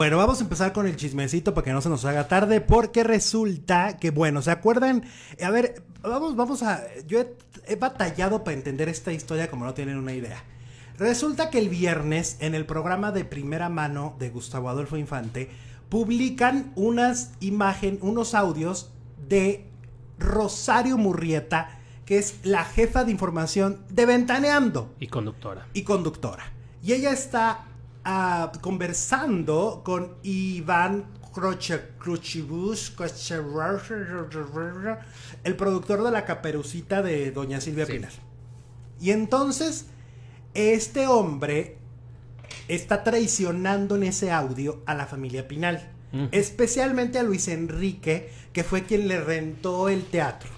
Bueno, vamos a empezar con el chismecito para que no se nos haga tarde, porque resulta que, bueno, ¿se acuerdan? A ver, vamos, vamos a. Yo he, batallado para entender esta historia como no tienen una idea. Resulta que el viernes, en el programa de primera mano de Gustavo Adolfo Infante, publican unas imágenes, unos audios de Rosario Murrieta, que es la jefa de información de Ventaneando. Y conductora. Y conductora. Y ella está Ah, conversando con Iván Crochibus, el productor de la caperucita de Doña Silvia Pinal. Y entonces, este hombre está traicionando en ese audio a la familia Pinal, especialmente a Luis Enrique, que fue quien le rentó el teatro.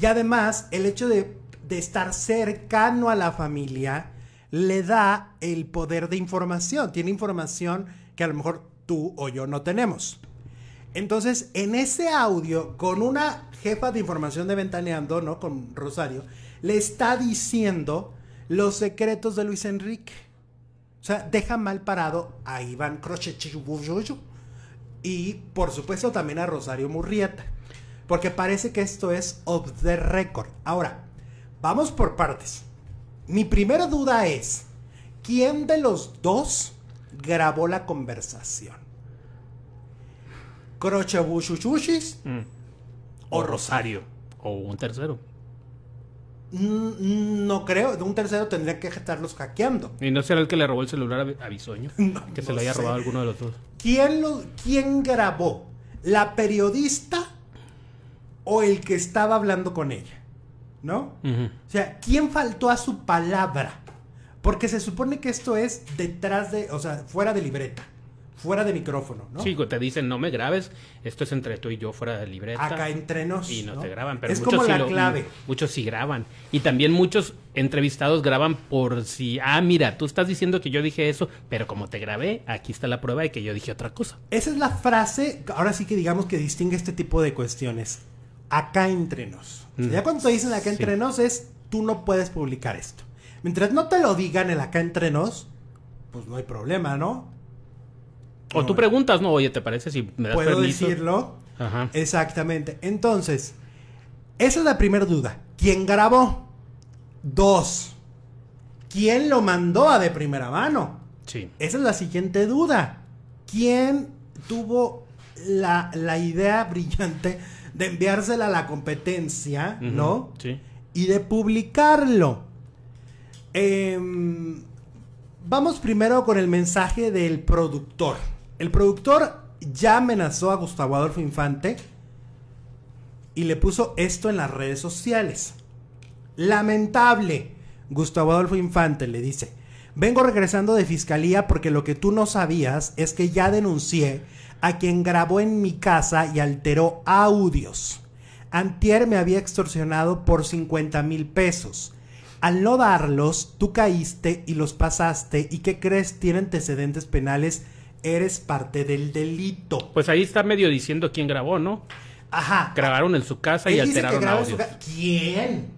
Y además, el hecho de estar cercano a la familia le da el poder de información. Tiene información que a lo mejor tú o yo no tenemos. Entonces, en ese audio, con una jefa de información de Ventaneando, Con Rosario, le está diciendo los secretos de Luis Enrique. O sea, deja mal parado a Iván Croche y, por supuesto, también a Rosario Murrieta. Porque parece que esto es of the record. Ahora, vamos por partes mi primera duda es, ¿quién de los dos grabó la conversación? Crochebuchuchuchis mm. o, Rosario? O un tercero. Mm, no creo, de un tercero tendría que estarlos hackeando. ¿Y no será el que le robó el celular a Bisoño? que se lo haya robado alguno de los dos. ¿Quién, ¿Quién grabó? ¿La periodista o el que estaba hablando con ella? ¿no? O sea, ¿quién faltó a su palabra? Porque se supone que esto es detrás de, o sea, fuera de libreta, fuera de micrófono, ¿no? Sí, te dicen, no me grabes, esto es entre tú y yo, fuera de libreta. Acá entre nos. Y no, te graban, pero es muchos como sí muchos sí graban. Y también muchos entrevistados graban por si, ah, mira, tú estás diciendo que yo dije eso, pero como te grabé, aquí está la prueba de que yo dije otra cosa. Esa es la frase, ahora sí que digamos que distingue este tipo de cuestiones acá entre nos. ya cuando te dicen acá entrenos entre nos es tú no puedes publicar esto. Mientras no te lo digan el acá entre nos, pues no hay problema, ¿no? O tú preguntas, no, oye, ¿te parece si me das ¿Puedo decirlo? Ajá. Exactamente. Entonces, esa es la primera duda. ¿Quién grabó? Dos. ¿Quién lo mandó a de primera mano? Sí. Esa es la siguiente duda. ¿Quién tuvo la, la idea brillante de enviársela a la competencia, ¿no? Sí. Y de publicarlo. Em, vamos primero con el mensaje del productor. El productor ya amenazó a Gustavo Adolfo Infante y le puso esto en las redes sociales. Lamentable. Gustavo Adolfo Infante le dice, vengo regresando de fiscalía porque lo que tú no sabías es que ya denuncié a quien grabó en mi casa y alteró audios. Antier me había extorsionado por 50 mil pesos. Al no darlos, tú caíste y los pasaste y ¿qué crees? Tiene antecedentes penales, eres parte del delito. Pues ahí está medio diciendo quién grabó, ¿no? Ajá. Grabaron en su casa y alteraron audios. ¿Quién?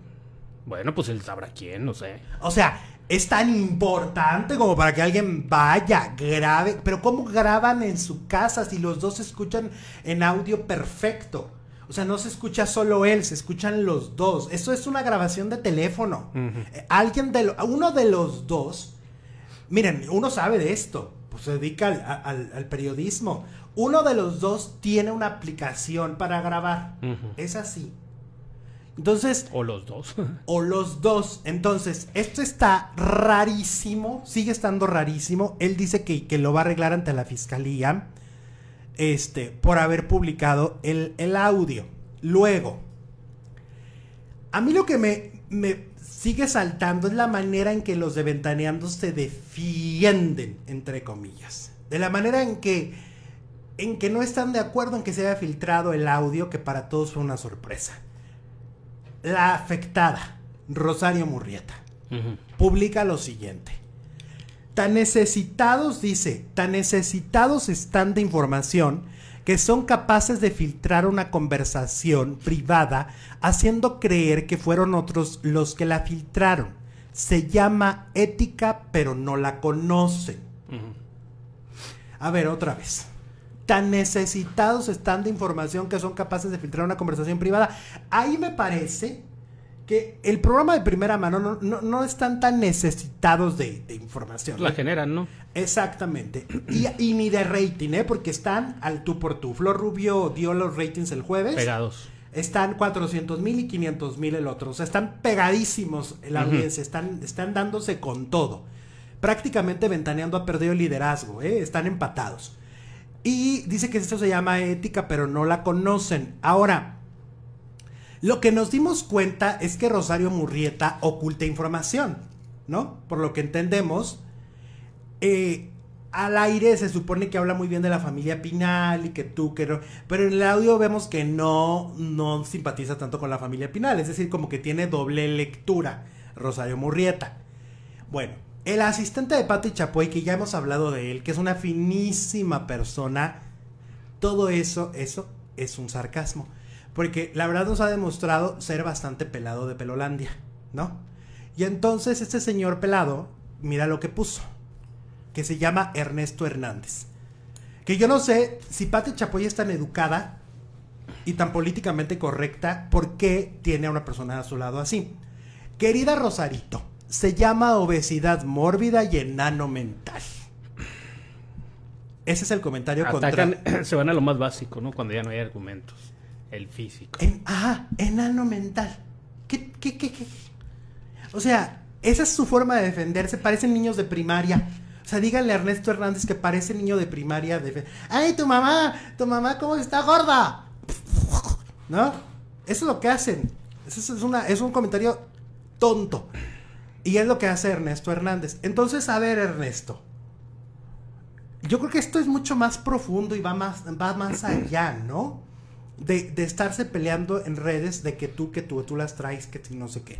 Bueno, pues él sabrá quién, no sé. O sea, es tan importante como para que alguien vaya, grave, Pero ¿cómo graban en su casa si los dos se escuchan en audio perfecto? O sea, no se escucha solo él, se escuchan los dos. Eso es una grabación de teléfono. Eh, alguien de uno de los dos, miren, uno sabe de esto, pues se dedica al, periodismo. Uno de los dos tiene una aplicación para grabar. Es así. Entonces. O los dos. o los dos. Entonces, esto está rarísimo. Sigue estando rarísimo. Él dice que, que lo va a arreglar ante la fiscalía. Este. Por haber publicado el, audio. Luego. A mí lo que me, me sigue saltando es la manera en que los de Ventaneando se defienden, entre comillas. De la manera en que, en que no están de acuerdo en que se haya filtrado el audio, que para todos fue una sorpresa. La afectada, Rosario Murrieta, publica lo siguiente. Tan necesitados, dice, tan necesitados están de información que son capaces de filtrar una conversación privada haciendo creer que fueron otros los que la filtraron. Se llama ética, pero no la conocen. A ver, otra vez tan necesitados están de información que son capaces de filtrar una conversación privada. Ahí me parece que el programa de primera mano no, no, no están tan necesitados de, información. La ¿eh? generan, ¿no? Exactamente. Y, ni de rating, ¿eh? Porque están al tú por tú. Flor Rubio dio los ratings el jueves. Pegados. Están 400 mil y 500 mil el otro. O sea, están pegadísimos la audiencia. Están, están dándose con todo. Prácticamente ventaneando ha perdido el liderazgo, ¿eh? Están empatados. Y dice que esto se llama ética, pero no la conocen. Ahora, lo que nos dimos cuenta es que Rosario Murrieta oculta información, ¿no? Por lo que entendemos, eh, al aire se supone que habla muy bien de la familia Pinal y que tú, pero en el audio vemos que no, no simpatiza tanto con la familia Pinal, es decir, como que tiene doble lectura Rosario Murrieta. Bueno, el asistente de Patti Chapoy, que ya hemos hablado de él, que es una finísima persona, todo eso, eso es un sarcasmo. Porque la verdad nos ha demostrado ser bastante pelado de Pelolandia, ¿no? Y entonces este señor pelado, mira lo que puso, que se llama Ernesto Hernández. Que yo no sé si pate Chapoy es tan educada y tan políticamente correcta, ¿por qué tiene a una persona a su lado así? Querida Rosarito, se llama obesidad mórbida y enano mental. Ese es el comentario Se van a lo más básico, ¿no? Cuando ya no hay argumentos. El físico. ajá, enano mental. ¿Qué, qué, qué, ¿Qué, O sea, esa es su forma de defenderse. Parecen niños de primaria. O sea, díganle a Ernesto Hernández que parece niño de primaria. De... ¡Ay, tu mamá! ¡Tu mamá cómo está gorda! ¿No? Eso es lo que hacen. Eso es, una, es un comentario tonto. Y es lo que hace Ernesto Hernández. Entonces, a ver, Ernesto. Yo creo que esto es mucho más profundo y va más, allá, ¿no? De, estarse peleando en redes de que tú, que tú, tú las traes, que no sé qué.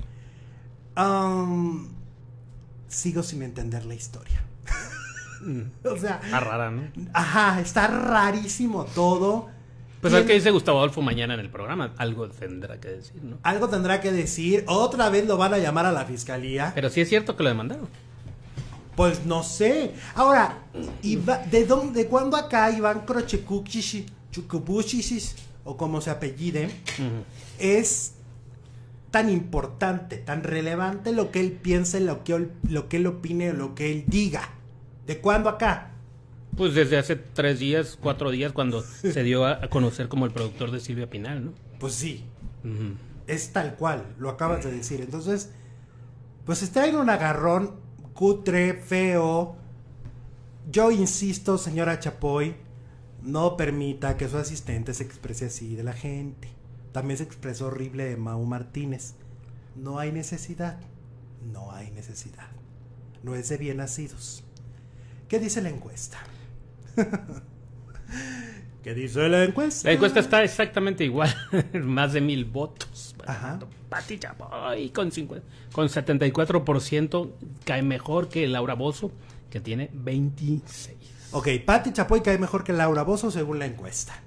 sigo sin entender la historia. Mm. o sea. Está rara, ¿no? Ajá, está rarísimo todo. Pues al que dice Gustavo Adolfo mañana en el programa, algo tendrá que decir, ¿no? Algo tendrá que decir. Otra vez lo van a llamar a la fiscalía. Pero sí es cierto que lo demandaron. Pues no sé. Ahora, ¿de dónde, cuándo acá Iván Crochekuchis, o como se apellide, es tan importante, tan relevante lo que él piense, lo que, lo que él opine, lo que él diga? ¿De cuándo acá? Pues desde hace tres días, cuatro días, cuando se dio a conocer como el productor de Silvia Pinal, ¿no? Pues sí. Es tal cual, lo acabas de decir. Entonces, pues está en un agarrón cutre, feo. Yo insisto, señora Chapoy, no permita que su asistente se exprese así de la gente. También se expresó horrible de Mau Martínez. No hay necesidad. No hay necesidad. No es de bien nacidos. ¿Qué dice la encuesta? ¿Qué dice la encuesta? La encuesta está exactamente igual. Más de mil votos. Pati Chapoy con, con 74% cae mejor que Laura Bozo, que tiene 26. Ok, Pati Chapoy cae mejor que Laura Bozo según la encuesta.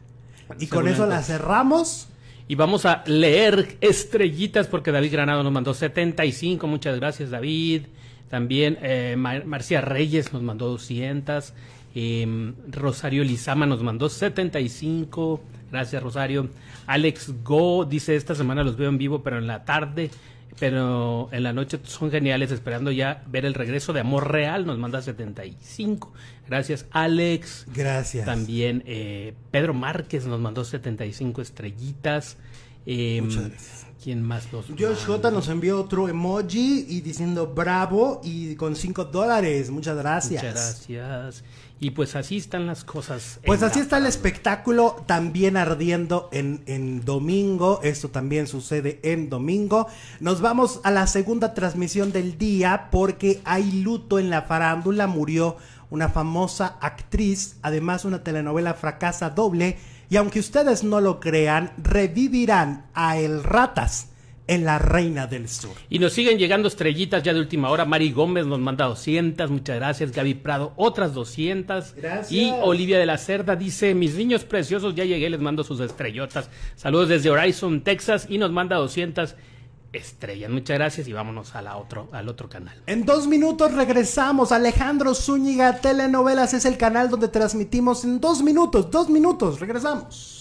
Y con eso la, cerramos. Y vamos a leer estrellitas porque David Granado nos mandó 75. Muchas gracias, David. También eh, Marcia Reyes nos mandó 200. Em, Rosario Lizama nos mandó 75. Gracias, Rosario. Alex Go dice: Esta semana los veo en vivo, pero en la tarde. Pero en la noche son geniales, esperando ya ver el regreso de Amor Real. Nos manda 75. Gracias, Alex. Gracias. También eh, Pedro Márquez nos mandó 75 estrellitas. Em, Muchas gracias más Josh J nos envió otro emoji y diciendo bravo y con cinco dólares. Muchas gracias. Muchas gracias. Y pues así están las cosas. Pues así está el espectáculo también ardiendo en, en, domingo. Esto también sucede en domingo. Nos vamos a la segunda transmisión del día porque hay luto en la farándula. Murió una famosa actriz. Además, una telenovela fracasa doble y aunque ustedes no lo crean, revivirán a El Ratas en la Reina del Sur. Y nos siguen llegando estrellitas ya de última hora. Mari Gómez nos manda 200, muchas gracias. Gaby Prado, otras 200. Gracias. Y Olivia de la Cerda dice, mis niños preciosos, ya llegué, les mando sus estrellotas. Saludos desde Horizon, Texas, y nos manda 200 estrellas. Muchas gracias y vámonos al otro, al otro canal. En dos minutos regresamos. Alejandro Zúñiga, Telenovelas es el canal donde transmitimos en dos minutos, dos minutos, regresamos.